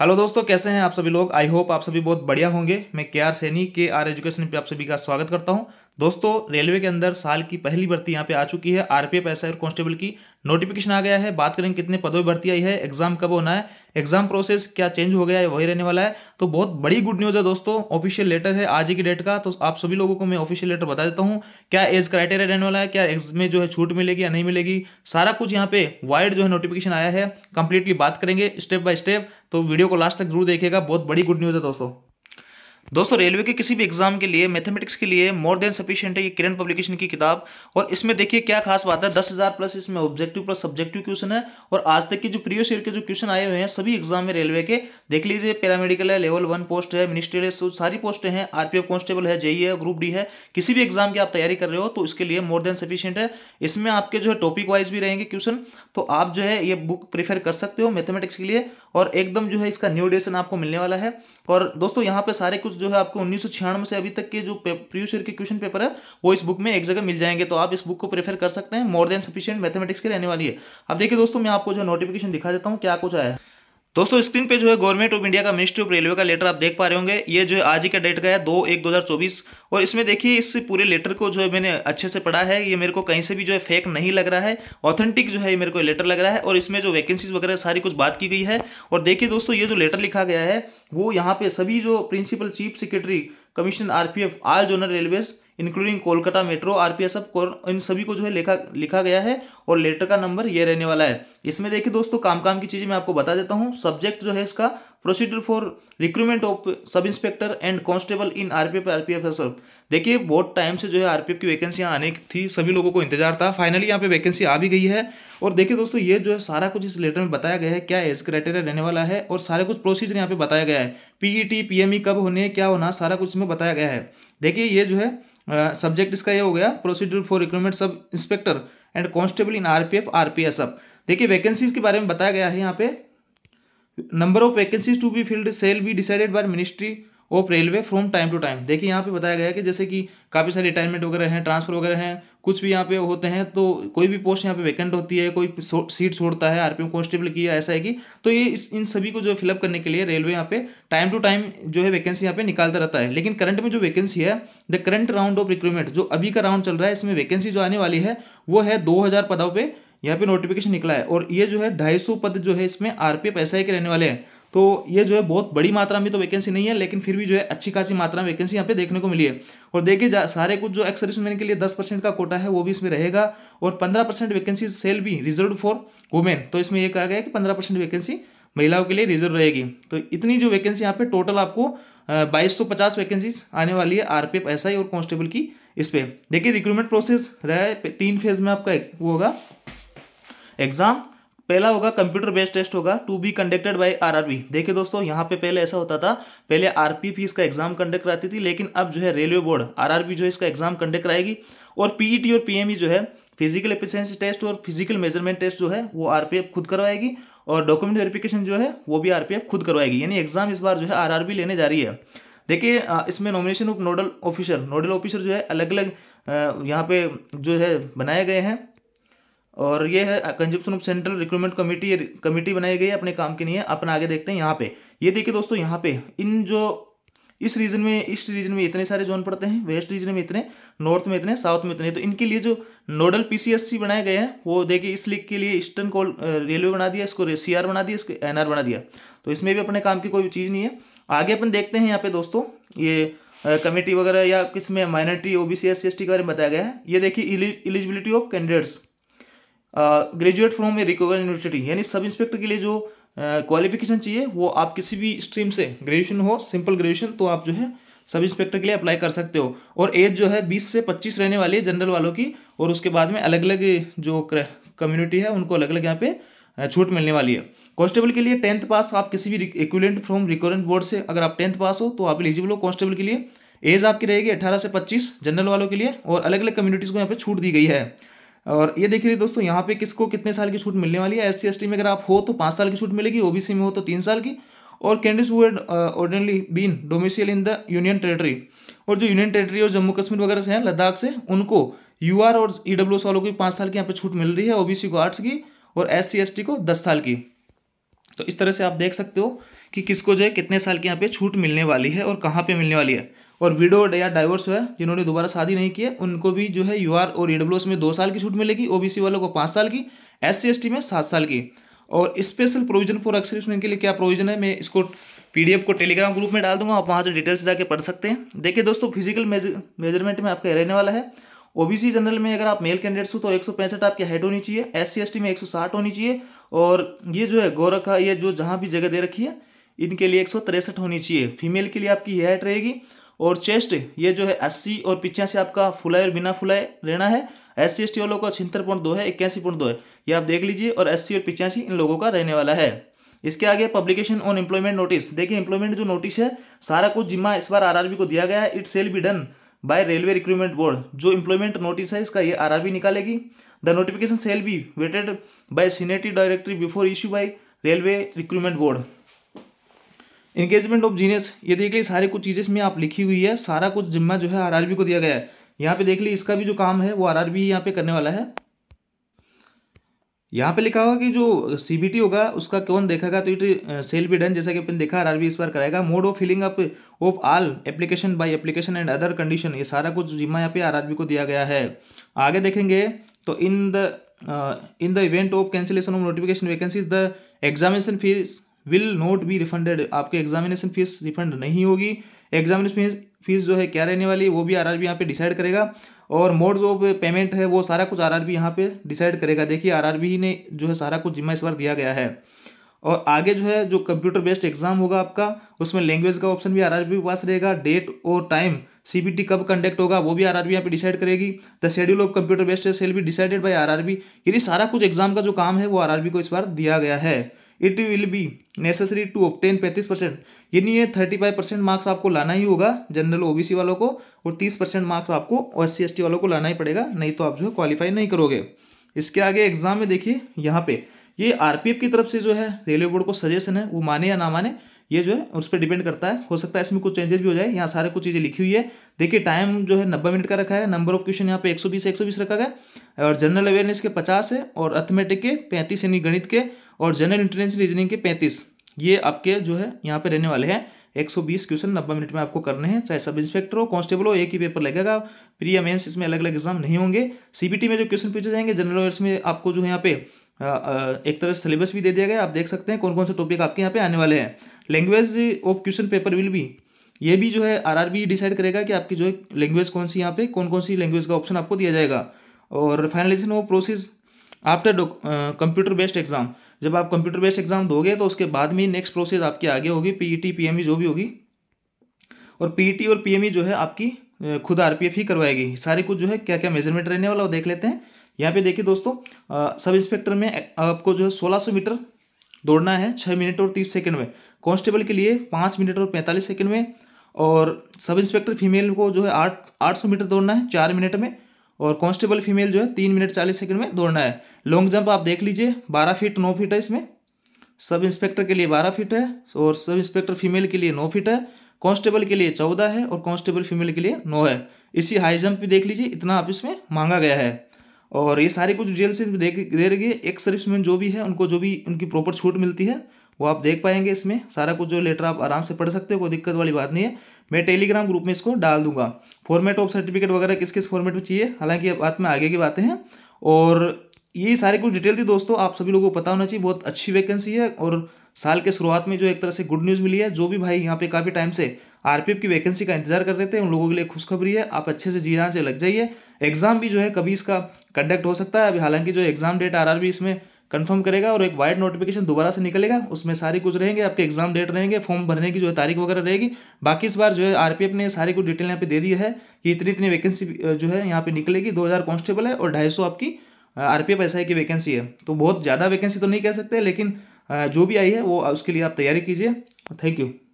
hello दोस्तों कैसे हैं आप सभी लोग आई होप आप सभी बहुत बढ़िया होंगे मैं के आर सैनी के आर एजुकेशन पे आप सभी का स्वागत करता हूं दोस्तों रेलवे के अंदर साल की पहली भर्ती यहाँ पे आ चुकी है आरपीएफ एसआई और कांस्टेबल की नोटिफिकेशन आ गया है बात करेंगे कितने पदों में भर्ती आई है एग्जाम कब होना है एग्जाम प्रोसेस क्या चेंज हो गया है वही रहने वाला है तो बहुत बड़ी गुड न्यूज़ है दोस्तों ऑफिशियल लेटर है आज की डेट का तो आप सभी लोगों को मैं ऑफिशियल लेटर बता देता हूँ क्या एज क्राइटेरिया रहने वाला है क्या एग्ज में जो है छूट मिलेगी या नहीं मिलेगी सारा कुछ यहाँ पे वाइड जो है नोटिफिकेशन आया है कंप्लीटली बात करेंगे स्टेप बाय स्टेप तो वीडियो को लास्ट तक जरूर देखेगा बहुत बड़ी गुड न्यूज़ है दोस्तों दोस्तों रेलवे के किसी भी एग्जाम के लिए मैथमेटिक्स के लिए मोर देन सफिशियंट है ये किरण पब्लिकेशन की किताब और इसमें देखिए क्या खास बात है दस हज़ार प्लस इसमें ऑब्जेक्टिव प्लस सब्जेक्टिव क्वेश्चन है और आज तक के जो प्रीवियस ईयर के जो क्वेश्चन आए हुए हैं सभी एग्जाम में रेलवे के देख लीजिए पैरामेडिकल है लेवल वन पोस्ट है मिनिस्ट्रियल है सारी पोस्ट हैं आरपीएफ कांस्टेबल है जेई e है ग्रुप डी है किसी भी एग्जाम की आप तैयारी कर रहे हो तो इसके लिए मोर देन सफिशियंट है इसमें आपके जो है टॉपिक वाइज भी रहेंगे क्वेश्चन तो आप जो है ये बुक प्रीफर कर सकते हो मैथमेटिक्स के लिए और एकदम जो है इसका न्यू एडिशन आपको मिलने वाला है और दोस्तों यहाँ पर सारे कुछ जो है आपको उन्नीस से अभी तक के जो प्रीवियस ईयर के क्वेश्चन पेपर है वो इस बुक में एक जगह मिल जाएंगे तो आप इस बुक को प्रेफर कर सकते हैं मोर देन सफिशियंट मैथमेटिक्स की रहने वाली है अब देखिए दोस्तों मैं आपको जो नोटिफिकेशन दिखा देता हूँ क्या कुछ आया है दोस्तों स्क्रीन पे जो है गवर्नमेंट ऑफ इंडिया का मिनिस्ट्री ऑफ रेलवे का लेटर आप देख पा रहे होंगे ये जो है आज ही का डेट का है दो एक दो हज़ार चौबीस और इसमें देखिए इस पूरे लेटर को जो है मैंने अच्छे से पढ़ा है ये मेरे को कहीं से भी जो है फेक नहीं लग रहा है ऑथेंटिक जो है मेरे को लेटर लग रहा है और इसमें जो वैकेंसीज वगैरह सारी कुछ बात की गई है और देखिए दोस्तों ये जो लेटर लिखा गया है वो यहाँ पे सभी जो principal chief secretary commissioner R P F all zonal railways including Kolkata metro R P इन सभी को जो है लिखा लिखा गया है और लेटर का नंबर ये रहने वाला है इसमें देखिए दोस्तों काम काम की चीज़ें मैं आपको बता देता हूँ सब्जेक्ट जो है इसका procedure for recruitment of sub inspector and constable in RPF RPF sir देखिए बहुत टाइम से जो है आरपीएफ की वैकेंसी आने की थी सभी लोगों को इंतजार था फाइनली यहाँ पे वैकेंसी आ भी गई है और देखिए दोस्तों ये जो है सारा कुछ इस लेटर में बताया गया है क्या एज क्राइटेरिया रहने वाला है और सारा कुछ प्रोसीजर यहाँ पे बताया गया है पी ई e e कब होने क्या होना सारा कुछ इसमें बताया गया है देखिए ये जो है सब्जेक्ट uh, इसका ये हो गया procedure for recruitment sub inspector and constable in RPF RPS up देखिए वैकेंसीज के बारे में बताया गया है यहाँ पे number of vacancies to be filled shall be decided by ministry of railway from time to time देखिए यहाँ पे बताया गया है कि जैसे कि काफ़ी सारे रिटायरमेंट वगैरह हैं ट्रांसफर वगैरह हैं कुछ भी यहाँ पे होते हैं तो कोई भी पोस्ट यहाँ पे वैकेंट होती है कोई सीट छोड़ता है आरपीएम कांस्टेबल की ऐसा है कि तो ये इस इन सभी को जो फिलअप करने के लिए रेलवे यहाँ पे टाइम टू टाइम जो है वैकेंसी यहाँ पे निकालता रहता है लेकिन करंट में जो वैकेंसी है the current round of recruitment जो अभी का राउंड चल रहा है इसमें वैकेंसी जो आने वाली है वो है दो पदों पर यहाँ पे नोटिफिकेशन निकला है और ये जो है ढाई सौ पद जो है इसमें आर पी एफ के रहने वाले हैं तो ये जो है बहुत बड़ी मात्रा में तो वैकेंसी नहीं है लेकिन फिर भी जो है अच्छी खासी मात्रा में वैकेंसी यहाँ पे देखने को मिली है और देखिए सारे कुछ जो एक्स मैन के लिए दस परसेंट का कोटा है वो भी इसमें रहेगा और पंद्रह परसेंट वैकेंसी सेल भी रिजर्व फॉर वुमेन तो इसमें यह कहा गया कि पंद्रह परसेंट वैकेंसी महिलाओं के लिए रिजर्व रहेगी तो इतनी जो वैकेंसी यहाँ पे टोटल आपको बाईस सौ पचास वैकेंसी आने वाली है R P F S I और कॉन्स्टेबल की इस पर देखिए रिक्रूटमेंट प्रोसेस रहा है तीन फेज में आपका वो होगा एग्जाम पहला होगा कंप्यूटर बेस्ड टेस्ट होगा to be conducted by RRB देखिए दोस्तों यहाँ पे पहले ऐसा होता था पहले आरपी फीस का एग्जाम कंडक्ट कराती थी लेकिन अब जो है रेलवे बोर्ड आरआरबी जो है इसका एग्जाम कंडक्ट कराएगी और पीईटी e और पीएमई e जो है फिजिकल एफिशिएंसी टेस्ट और फिजिकल मेजरमेंट टेस्ट जो है वो आर खुद करवाएगी और डॉक्यूमेंट वेरिफिकेशन जो है वो भी आर खुद करवाएगी यानी एग्जाम इस बार जो है आर लेने जा रही है देखिए इसमें nomination of nodal officer nodal officer जो है अलग अलग यहाँ पे जो है बनाए गए हैं और ये है consumption of central recruitment committee committee बनाई गई है अपने काम के लिए अपन आगे देखते हैं यहाँ पे ये देखिए दोस्तों यहाँ पे इन जो इस रीजन में ईस्ट रीजन में इतने सारे जोन पड़ते हैं वेस्ट रीजन में इतने नॉर्थ में इतने साउथ में इतने तो इनके लिए जो नोडल पीसीएससी बनाए गए हैं वो देखिए इस लीग के लिए ईस्टर्न कोल रेलवे बना दिया इसको आर बना दिया इसको आर बना दिया तो इसमें भी अपने काम की कोई चीज़ नहीं है आगे अपन देखते हैं यहाँ पे दोस्तों ये कमेटी वगैरह या किस में माइनॉरिटी सी एस सी के बारे में बताया गया है ये देखिए eligibility of candidates graduate from a recognise university यानी सब इंस्पेक्टर के लिए जो क्वालिफिकेशन uh, चाहिए वो आप किसी भी स्ट्रीम से ग्रेजुएशन हो सिंपल ग्रेजुएशन तो आप जो है सब इंस्पेक्टर के लिए अप्लाई कर सकते हो और एज जो है बीस से पच्चीस रहने वाली है जनरल वालों की और उसके बाद में अलग अलग जो कम्युनिटी है उनको अलग अलग यहाँ पे छूट मिलने वाली है कॉन्स्टेबल के लिए टेंथ पास आप किसी भी इक्विलेंट फ्रॉम रिकॉरेंट बोर्ड से अगर आप टेंथ पास हो तो आप एलिजिबल हो कॉन्स्टेबल के लिए एज आपकी रहेगी अठारह से पच्चीस जनरल वालों के लिए और अलग अलग कम्युनिटीज़ को यहाँ पे छूट दी गई है और ये देख दोस्तों यहाँ पे किसको कितने साल की छूट मिलने वाली है एस सी में अगर आप हो तो पाँच साल की छूट मिलेगी ओबीसी में हो तो तीन साल की और कैंडिस हुए ordinarily been domicile in the union territory और जो यूनियन टेरेटरी और जम्मू कश्मीर वगैरह से हैं लद्दाख से उनको यू आर और ई e डब्ल्यू वालों की पाँच साल की यहाँ पे छूट मिल रही है ओबीसी को आर्ट्स की और एस सी को दस साल की तो इस तरह से आप देख सकते हो कि किसको जो है कितने साल की यहाँ पे छूट मिलने वाली है और कहाँ पे मिलने वाली है और विडोड या डाइवर्स है जिन्होंने दोबारा शादी नहीं किया उनको भी जो है यू और ईडब्ल्यू में दो साल की छूट मिलेगी ओबीसी वालों को पाँच साल की एस सी में सात साल की और स्पेशल प्रोविजन फॉर एक्सक्रिप्शन के लिए क्या प्रोविजन है मैं इसको पीडीएफ को टेलीग्राम ग्रुप में डाल दूंगा आप वहाँ से डिटेल्स जाके पढ़ सकते हैं देखिए दोस्तों फिजिकल मेजरमेंट में आपका रहने वाला है ओबीसी जनरल में अगर आप मेल कैंडिडेट्स हो तो एक सौ पैंसठ आपकी हाइट होनी चाहिए एस सी में एक सौ साठ होनी चाहिए और ये जो है गोरखा ये जो जहाँ भी जगह दे रखी है इनके लिए एक सौ तिरसठ होनी चाहिए फीमेल के लिए आपकी हाइट रहेगी और चेस्ट ये जो है अस्सी और पिचासी आपका फुलाए और बिना फुलाए रहना है एस सी एस टी वालों का छिहत्तर पॉइंट दो है इक्यासी पॉइंट दो है ये आप देख लीजिए और अस्सी और पिचासी इन लोगों का रहने वाला है इसके आगे पब्लिकेशन ऑन एम्प्लॉयमेंट नोटिस देखिए एम्प्लॉयमेंट जो नोटिस है सारा कुछ जिम्मा इस बार आरआरबी को दिया गया है it shall be done by railway recruitment board जो इम्प्लॉयमेंट नोटिस है इसका ये आरआरबी निकालेगी the notification shall be vetted by सीनेटी directory before issue by railway recruitment board engagement of genius ये देख लीजिए सारे कुछ चीज़ें इसमें आप लिखी हुई है सारा कुछ जिम्मा जो है आरआरबी को दिया गया है यहाँ पे देख लीजिए इसका भी जो काम है वो आरआरबी यहाँ पे करने वाला है यहाँ पे लिखा हुआ कि जो सीबीटी होगा उसका कौन देखेगा तो इट सेल बी डन जैसा कि अपन देखा आरआरबी इस बार कराएगा mode of filling up of all application by application and other condition ये सारा कुछ जिम्मा यहाँ पे आरआरबी को दिया गया है आगे देखेंगे तो in the in the event of cancellation of notification vacancies the examination fees will not be refunded आपके एग्जामिनेशन फीस रिफंड नहीं होगी एग्जामिनेशन फीस जो है क्या रहने वाली है वो भी आरआरबी यहाँ पे डिसाइड करेगा और मोड्स ऑफ पेमेंट है वो सारा कुछ आरआरबी यहाँ पे डिसाइड करेगा देखिए आरआरबी ने जो है सारा कुछ जिम्मा इस बार दिया गया है और आगे जो है जो कंप्यूटर बेस्ड एग्जाम होगा आपका उसमें लैंग्वेज का ऑप्शन भी आरआरबी के पास रहेगा डेट और टाइम सीबीटी कब कंडक्ट होगा वो भी आरआरबी यहाँ पे डिसाइड करेगी the schedule of computer based cell भी डिसाइडेड बाय आरआरबी यानी सारा कुछ एग्जाम का जो काम है वो आरआरबी को इस बार दिया गया है it will be necessary to obtain पैंतीस परसेंट यानी ये थर्टी फाइव परसेंट मार्क्स आपको लाना ही होगा जनरल ओ वालों को और तीस परसेंट मार्क्स आपको एस सी वालों को लाना ही पड़ेगा नहीं तो आप जो है क्वालिफाई नहीं करोगे इसके आगे एग्जाम में देखिए यहाँ पे ये आरपीएफ की तरफ से जो है रेलवे बोर्ड को सजेशन है वो माने या ना माने ये जो है उस पर डिपेंड करता है हो सकता है इसमें कुछ चेंजेस भी हो जाए यहाँ सारे कुछ चीज़ें लिखी हुई है देखिए टाइम जो है नब्बे मिनट का रखा है नंबर ऑफ क्वेश्चन यहाँ पे 120 से 120 रखा गया है और जनरल अवेयरनेस के 50 है और अथमेटिक के 35 यानी गणित के और जनरल इंटरनेस रीजनिंग के 35 ये आपके जो है यहाँ पे रहने वाले हैं 120 क्वेश्चन नब्बे मिनट में आपको करने हैं चाहे सब इंस्पेक्टर हो कॉन्स्टेबल हो एक ही पेपर लगेगा प्रिया मेन्स इसमें अलग अलग एग्जाम नहीं होंगे सीबीटी में जो क्वेश्चन पूछे जाएंगे जनरल अवेयर में आपको जो है यहाँ पे एक तरह से सिलेबस भी दे दिया गया आप देख सकते हैं कौन कौन से टॉपिक आपके यहाँ पे आने वाले हैं language of question paper will भी ये भी जो है आरआरबी डिसाइड करेगा कि आपकी जो है लैंग्वेज कौन सी यहाँ पे कौन कौन सी लैंग्वेज का ऑप्शन आपको दिया जाएगा और finalization of process after computer based exam जब आप कंप्यूटर बेस्ड एग्जाम दोगे तो उसके बाद में नेक्स्ट प्रोसेस आपके आगे होगी पीईटी पीएमई e e जो भी होगी और पीईटी e और पीएमई जो है आपकी खुद आर ही करवाएगी सारे कुछ जो है क्या क्या मेजरमेंट रहने वाला वो देख लेते हैं यहाँ पे देखिए दोस्तों सब इंस्पेक्टर में आपको जो है सोलह मीटर दौड़ना है छः मिनट और तीस सेकंड में कांस्टेबल के लिए पाँच मिनट और पैंतालीस सेकंड में और सब इंस्पेक्टर फीमेल को जो है आठ आठ सौ मीटर दौड़ना है चार मिनट में और कांस्टेबल फीमेल जो है तीन मिनट चालीस सेकंड में दौड़ना है लॉन्ग जंप आप देख लीजिए बारह फीट नौ फीट है इसमें सब इंस्पेक्टर के लिए बारह फीट है और सब इंस्पेक्टर फीमेल के लिए नौ फीट है कांस्टेबल के लिए चौदह है और कांस्टेबल फीमेल के लिए नौ है इसी हाई जंप भी देख लीजिए इतना आप इसमें मांगा गया है और ये सारी कुछ जेल से देख दे रही है एक सर्विसमैन जो भी है उनको जो भी उनकी प्रॉपर छूट मिलती है वो आप देख पाएंगे इसमें सारा कुछ जो लेटर आप आराम से पढ़ सकते हो कोई दिक्कत वाली बात नहीं है मैं टेलीग्राम ग्रुप में इसको डाल दूंगा फॉर्मेट ऑफ सर्टिफिकेट वगैरह किस किस फॉर्मेट में चाहिए हालांकि अब बात में आगे की बातें हैं और ये सारी कुछ डिटेल थी दोस्तों आप सभी लोगों को पता होना चाहिए बहुत अच्छी वैकेंसी है और साल के शुरुआत में जो एक तरह से गुड न्यूज़ मिली है जो भी भाई यहाँ पे काफ़ी टाइम से आरपीएफ की वैकेंसी का इंतजार कर रहे थे उन लोगों के लिए खुशखबरी है आप अच्छे से जी से लग जाइए एग्जाम भी जो है कभी इसका कंडक्ट हो सकता है अभी हालांकि जो एग्जाम डेट आर इसमें कंफर्म करेगा और एक वाइड नोटिफिकेशन दोबारा से निकलेगा उसमें सारी कुछ रहेंगे आपके एग्जाम डेट रहेंगे फॉर्म भरने की जो है तारीख वगैरह रहेगी बाकी इस बार जो है आरपीएफ ने सारी कुछ डिटेल यहाँ पे दे दी है कि इतनी इतनी वैकेंसी जो है यहाँ पे निकलेगी दो हज़ार कांस्टेबल है और ढाई सौ आपकी आर पी की वैकेंसी है तो बहुत ज़्यादा वैकेंसी तो नहीं कह सकते लेकिन जो भी आई है वो उसके लिए आप तैयारी कीजिए थैंक यू